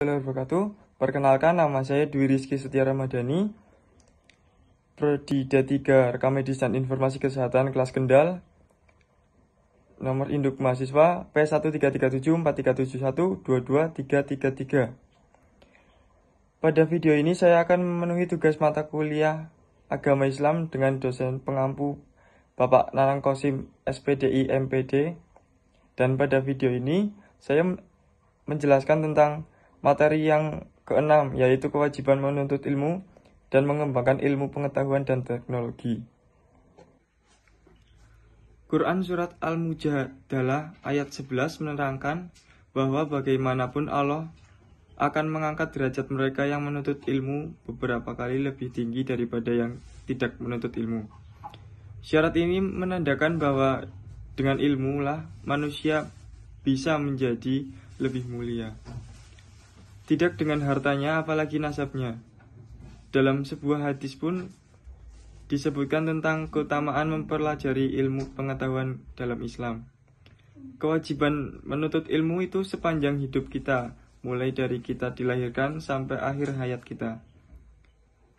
Assalamualaikum wabarakatuh. Perkenalkan nama saya Dwi Rizky Setia Ramadhani, Prodi D3 Rekam Medis dan Informasi Kesehatan kelas Kendal, nomor induk mahasiswa P1337437122333. Pada video ini saya akan memenuhi tugas mata kuliah Agama Islam dengan dosen pengampu Bapak Nanang Kosim SPDI MPD. Dan pada video ini saya menjelaskan tentang Materi yang keenam yaitu kewajiban menuntut ilmu dan mengembangkan ilmu pengetahuan dan teknologi. Quran Surat Al-Mujadalah ayat 11 menerangkan bahwa bagaimanapun Allah akan mengangkat derajat mereka yang menuntut ilmu beberapa kali lebih tinggi daripada yang tidak menuntut ilmu. Syarat ini menandakan bahwa dengan ilmulah manusia bisa menjadi lebih mulia tidak dengan hartanya apalagi nasabnya. Dalam sebuah hadis pun disebutkan tentang keutamaan mempelajari ilmu pengetahuan dalam Islam. Kewajiban menuntut ilmu itu sepanjang hidup kita, mulai dari kita dilahirkan sampai akhir hayat kita.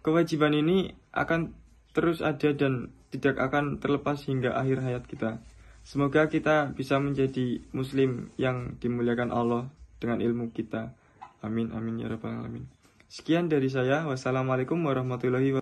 Kewajiban ini akan terus ada dan tidak akan terlepas hingga akhir hayat kita. Semoga kita bisa menjadi muslim yang dimuliakan Allah dengan ilmu kita. Amin amin ya rabbal alamin. Sekian dari saya. Wassalamualaikum warahmatullahi wabarakatuh.